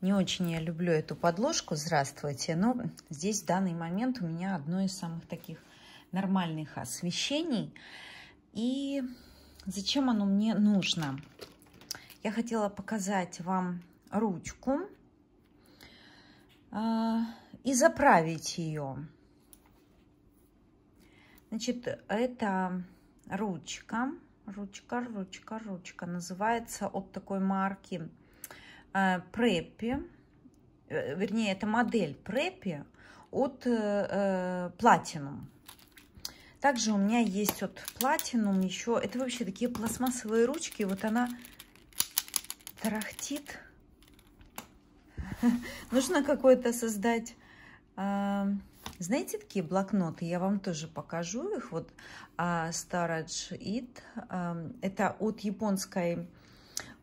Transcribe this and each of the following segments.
Не очень я люблю эту подложку «Здравствуйте», но здесь в данный момент у меня одно из самых таких нормальных освещений. И зачем оно мне нужно? Я хотела показать вам ручку э, и заправить ее. Значит, это ручка, ручка, ручка, ручка. Называется от такой марки а, Преппи, э, вернее, это модель Преппи от Platinum. Э, э, Также у меня есть от Platinum еще, это вообще такие пластмассовые ручки, вот она тарахтит. Нужно какое-то создать а, знаете, такие блокноты? Я вам тоже покажу их. Вот а, Starage It. Это от японской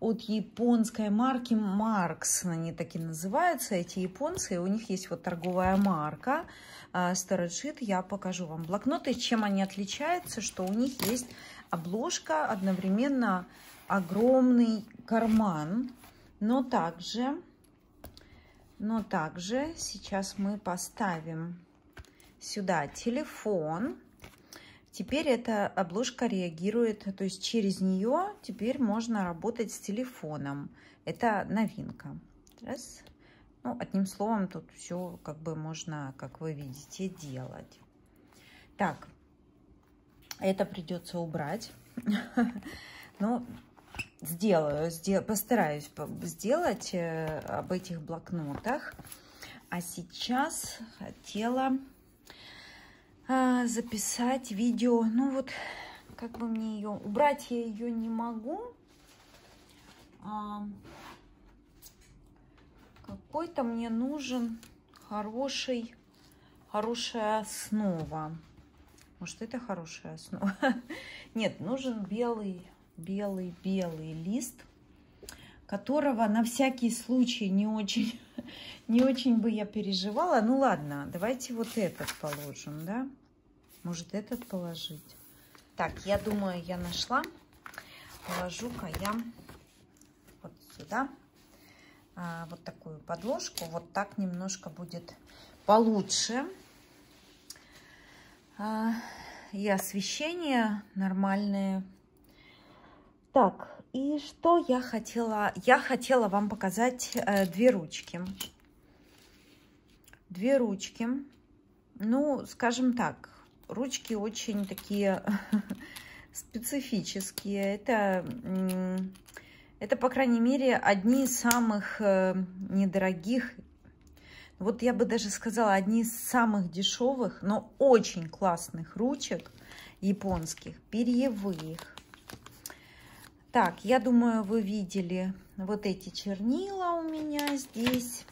от японской марки Маркс. Они таки называются, эти японцы. У них есть вот торговая марка а, Староджит. Я покажу вам блокноты, чем они отличаются, что у них есть обложка, одновременно огромный карман, но также, но также сейчас мы поставим сюда телефон, Теперь эта обложка реагирует, то есть через нее теперь можно работать с телефоном. Это новинка. Раз. Ну, одним словом, тут все как бы можно, как вы видите, делать. Так, это придется убрать. Ну, сделаю, постараюсь сделать э, об этих блокнотах. А сейчас хотела а, записать видео. Ну вот, как бы мне ее... Убрать я ее не могу. А, Какой-то мне нужен хороший, хорошая основа. Может, это хорошая основа? Нет, нужен белый, белый, белый лист, которого на всякий случай не очень не очень бы я переживала. Ну ладно, давайте вот этот положим, да? Может, этот положить? Так, я думаю, я нашла. Положу-ка я вот сюда. А, вот такую подложку. Вот так немножко будет получше. А, и освещение нормальное. Так, и что я хотела? Я хотела вам показать э, две ручки. Две ручки. Ну, скажем так, ручки очень такие специфические. Это, это, по крайней мере, одни из самых э, недорогих, вот я бы даже сказала, одни из самых дешевых, но очень классных ручек японских, перьевых. Так, я думаю, вы видели вот эти чернила у меня здесь.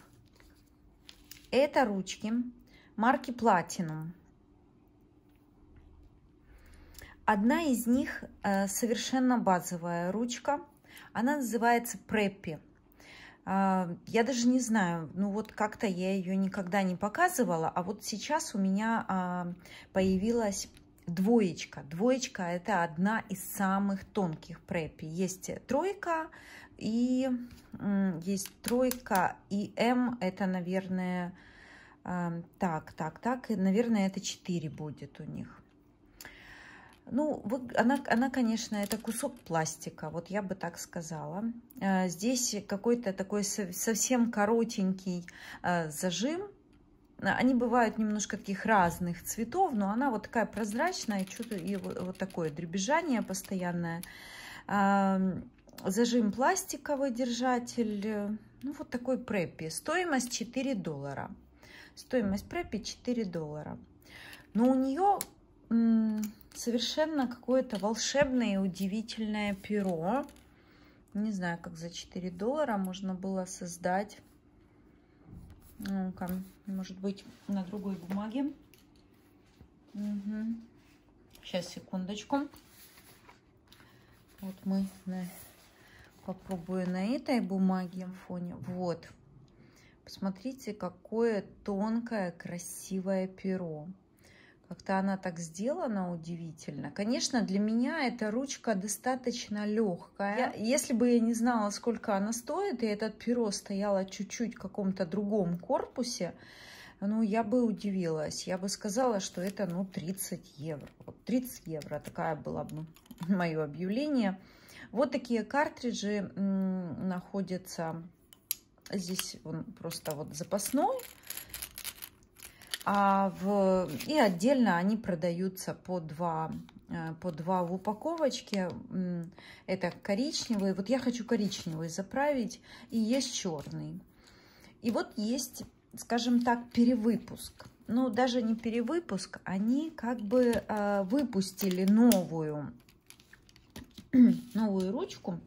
Это ручки марки Platinum. Одна из них э, совершенно базовая ручка. Она называется Preppi. Э, я даже не знаю, ну вот как-то я ее никогда не показывала, а вот сейчас у меня а, появилась Двоечка. Двоечка – это одна из самых тонких препи. Есть тройка и есть тройка, и М эм – это, наверное, э, так, так, так, наверное, это 4 будет у них. Ну, она, она, конечно, это кусок пластика, вот я бы так сказала. Э, здесь какой-то такой совсем коротенький э, зажим – Э, они бывают немножко таких разных цветов, но она вот такая прозрачная, что-то и вот такое дребезжание постоянное. Зажим пластиковый держатель. Э, ну, вот такой преппи. Стоимость 4 доллара. Стоимость преппи 4 доллара. Но у нее совершенно какое-то волшебное и удивительное перо. Не знаю, как за 4 доллара можно было создать ну-ка, может быть, на другой бумаге. Угу. Сейчас, секундочку. Вот мы на... попробую на этой бумаге фоне. Вот. Посмотрите, какое тонкое, красивое перо. Как-то она так сделана удивительно. Конечно, для меня эта ручка достаточно легкая. Я, если бы я не знала, сколько она стоит, и этот перо стояло чуть-чуть в каком-то другом корпусе, ну, я бы удивилась. Я бы сказала, что это, ну, 30 евро. Вот 30 евро, такая была бы мое объявление. Вот такие картриджи находятся. Здесь он просто вот запасной. А в... И отдельно они продаются по два, э, по два в упаковочке. Это коричневый. Вот я хочу коричневый заправить. И есть черный. И вот есть, скажем так, перевыпуск. Ну, даже не перевыпуск. Они как бы э, выпустили новую, новую ручку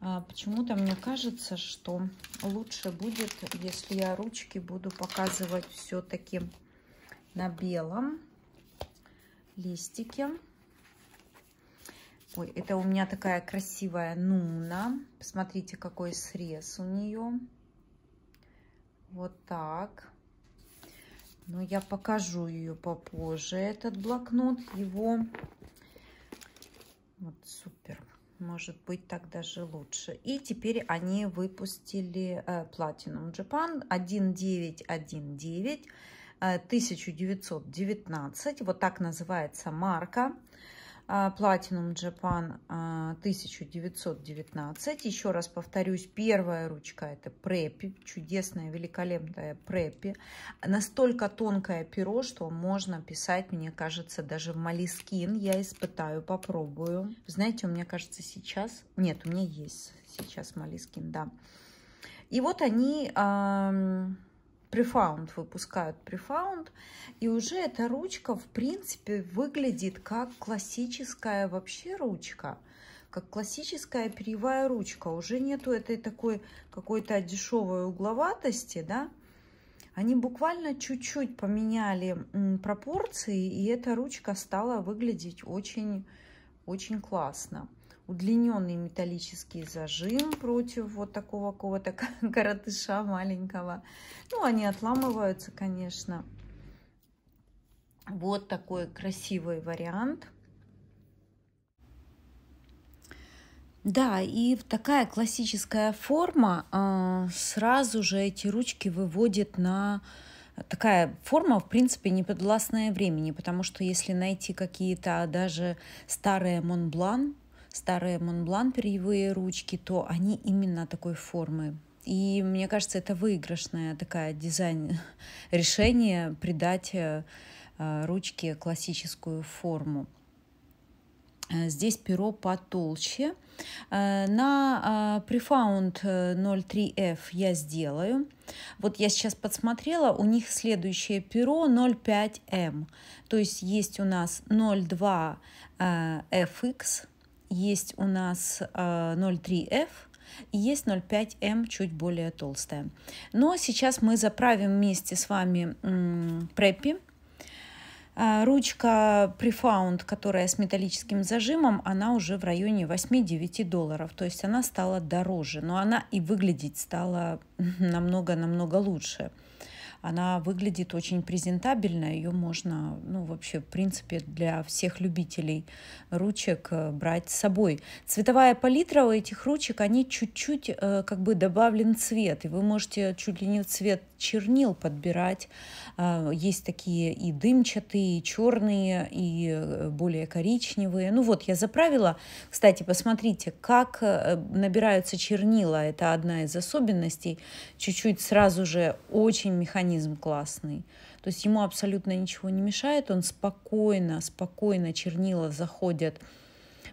а, почему-то мне кажется, что лучше будет, если я ручки буду показывать все-таки на белом листике. Ой, это у меня такая красивая нуна. Посмотрите, какой срез у нее. Вот так. Но я покажу ее попозже, этот блокнот. Его вот супер может быть так даже лучше. И теперь они выпустили э, Platinum Japan 1919 1919, э, вот так называется марка. А, Platinum Japan 1919. А, Еще раз повторюсь, первая ручка это препи, чудесная, великолепная препи. Настолько тонкое перо, что можно писать, мне кажется, даже в Малискин. Я испытаю, попробую. Знаете, у меня кажется сейчас... Нет, у меня есть сейчас Малискин, да. И вот они префаунд выпускают префаунд, и уже эта ручка, в принципе, выглядит как классическая вообще ручка, как классическая перьевая ручка. Уже нету этой такой какой-то дешевой угловатости, да. Они буквально чуть-чуть поменяли пропорции, и эта ручка стала выглядеть очень, очень классно удлиненный металлический зажим против вот такого кого то коротыша маленького. Ну, они отламываются, конечно. Вот такой красивый вариант. Да, и такая классическая форма а, сразу же эти ручки выводит на такая форма, в принципе, не подвластная времени, потому что если найти какие-то даже старые Монблан, старые Монблан перьевые ручки, то они именно такой формы. И мне кажется, это выигрышное такая дизайн решение придать э, э, ручке классическую форму. Э, здесь перо потолще. На Prefound 03F я сделаю. Вот я сейчас подсмотрела, у них следующее перо 05M. Эм. То есть есть у нас 02FX, есть у нас 0,3F, э, и есть 0,5М эм, чуть более толстая. Но сейчас мы заправим вместе с вами преппи. Э, ручка Prefound, которая с металлическим зажимом, она уже в районе 8-9 долларов. То есть она стала дороже, но она и выглядеть стала намного-намного лучше. Она выглядит очень презентабельно, ее можно, ну, вообще, в принципе, для всех любителей ручек э, брать с собой. Цветовая палитра у этих ручек, они чуть-чуть э, как бы добавлен цвет, и вы можете чуть ли не цвет чернил подбирать. А, есть такие и дымчатые, и черные, и э, более коричневые. Ну вот, я заправила. Кстати, посмотрите, как набираются чернила. Это одна из особенностей. Чуть-чуть сразу же очень механически механизм классный. То есть ему абсолютно ничего не мешает, он спокойно, спокойно чернила заходят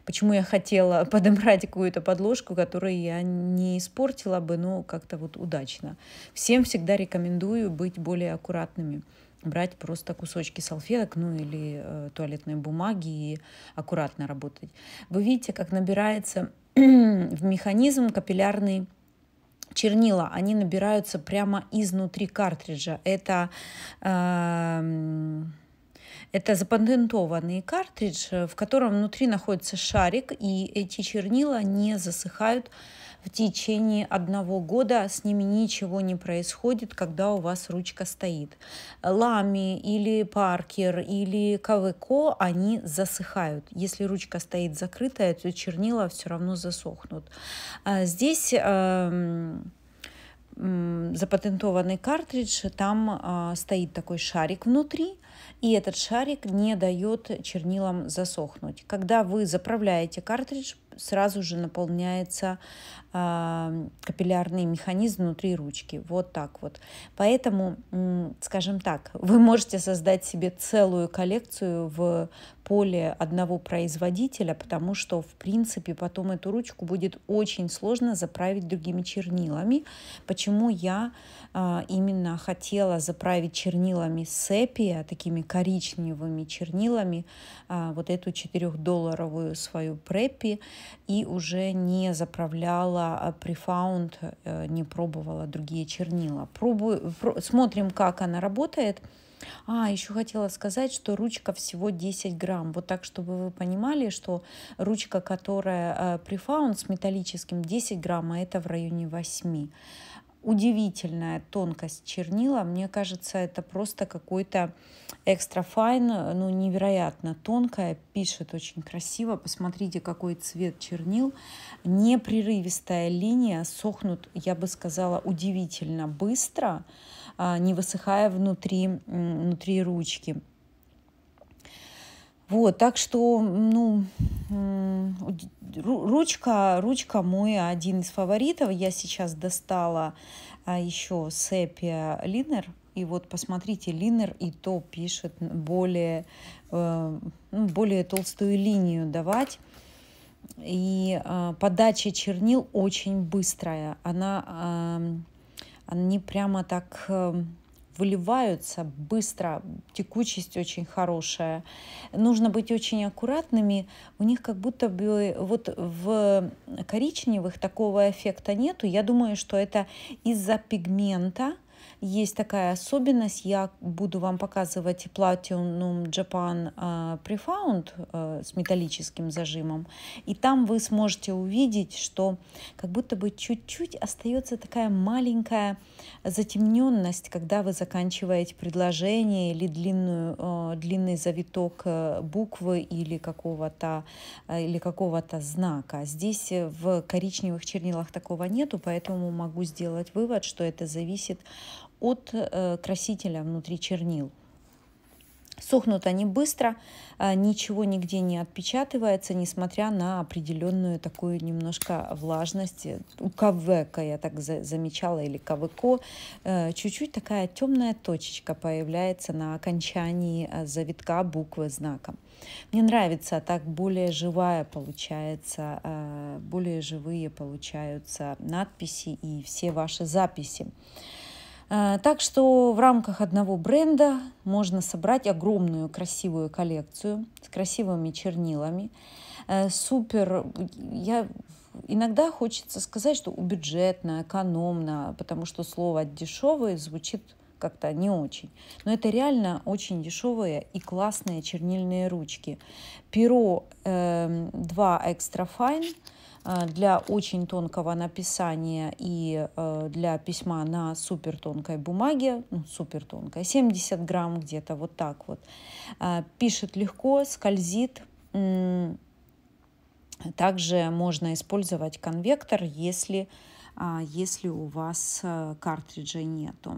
почему я хотела подобрать какую-то подложку, которую я не испортила бы, но как-то вот удачно. Всем всегда рекомендую быть более аккуратными брать просто кусочки салфеток, ну или э, туалетной бумаги и аккуратно работать. Вы видите, как набирается в механизм капиллярный чернила, они набираются прямо изнутри картриджа. Это... Э, это запатентованный картридж, э, в котором внутри находится шарик, и эти чернила не засыхают в течение одного года, с ними ничего не происходит, когда у вас ручка стоит. Лами или Паркер или КВКО, они засыхают. Если ручка стоит закрытая, то чернила все равно засохнут. А здесь эм, запатентованный картридж, там э, стоит такой шарик внутри, и этот шарик не дает чернилам засохнуть. Когда вы заправляете картридж, сразу же наполняется э, капиллярный механизм внутри ручки. Вот так вот. Поэтому, скажем так, вы можете создать себе целую коллекцию в поле одного производителя, потому что, в принципе, потом эту ручку будет очень сложно заправить другими чернилами. Почему я э, именно хотела заправить чернилами сепия, а такими коричневыми чернилами, э, вот эту 4-долларовую свою преппи, и уже не заправляла а префаунд, э, не пробовала другие чернила. Пробую, про, смотрим, как она работает. А, еще хотела сказать, что ручка всего 10 грамм. Вот так, чтобы вы понимали, что ручка, которая э, с металлическим 10 грамм, а это в районе 8 удивительная тонкость чернила. Мне кажется, это просто какой-то экстра файн, ну, невероятно тонкая, пишет очень красиво. Посмотрите, какой цвет чернил. Непрерывистая линия, сохнут, я бы сказала, удивительно быстро, а, не высыхая внутри, внутри ручки. Вот, так что, ну, ручка, ручка мой один из фаворитов. Я сейчас достала а, еще Сепия Линер. И вот посмотрите, Линер и то пишет более, э, ну, более толстую линию давать. И а, подача чернил очень быстрая. Она, она не прямо так э, выливаются быстро, текучесть очень хорошая. Нужно быть очень аккуратными. У них как будто бы вот в коричневых такого эффекта нету. Я думаю, что это из-за пигмента, есть такая особенность, я буду вам показывать Platinum Japan а, Prefound а, с металлическим зажимом, и там вы сможете увидеть, что как будто бы чуть-чуть остается такая маленькая затемненность, когда вы заканчиваете предложение или длинную, а, длинный завиток буквы или какого-то или какого-то знака. Здесь в коричневых чернилах такого нету, поэтому могу сделать вывод, что это зависит от э, красителя внутри чернил. Сохнут они быстро, а, ничего нигде не отпечатывается, несмотря на определенную такую немножко влажность. Э, у кавека я так замечала, или кавеко, э, чуть-чуть такая темная точечка появляется на окончании завитка буквы знака. Мне нравится, так более живая получается, более живые получаются надписи и все ваши записи. Э, так что в рамках одного бренда можно собрать огромную красивую коллекцию с красивыми чернилами. Э, супер, я иногда хочется сказать, что бюджетно, экономно, потому что слово дешевое звучит как-то не очень. Но это реально очень дешевые и классные чернильные ручки. Перо э, 2 Extra Fine – а, для очень тонкого написания и э, для письма на супертонкой бумаге, ну, супертонкой, 70 грамм где-то вот так вот. А, пишет легко, скользит. Также можно использовать конвектор, если, а, если у вас э, картриджа нету.